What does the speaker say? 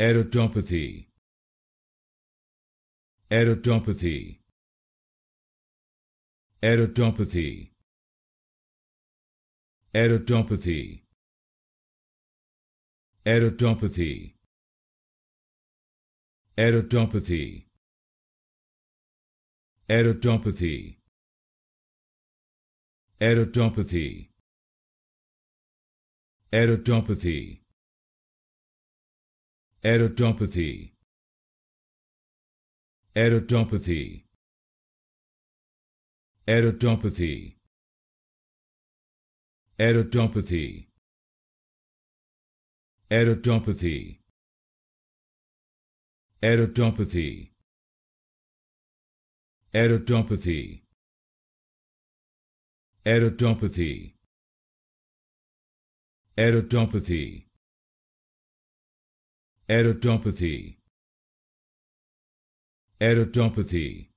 Erotopathy Erotopathy Erotopathy Erotopathy Erotopathy Erotopathy Erotopathy Erotopathy Erotopathy Erotopathy Erotopathy Erotopathy Erotopathy Erotopathy Erotopathy Erotopathy Erotopathy Erotopathy Erotopathy Erotopathy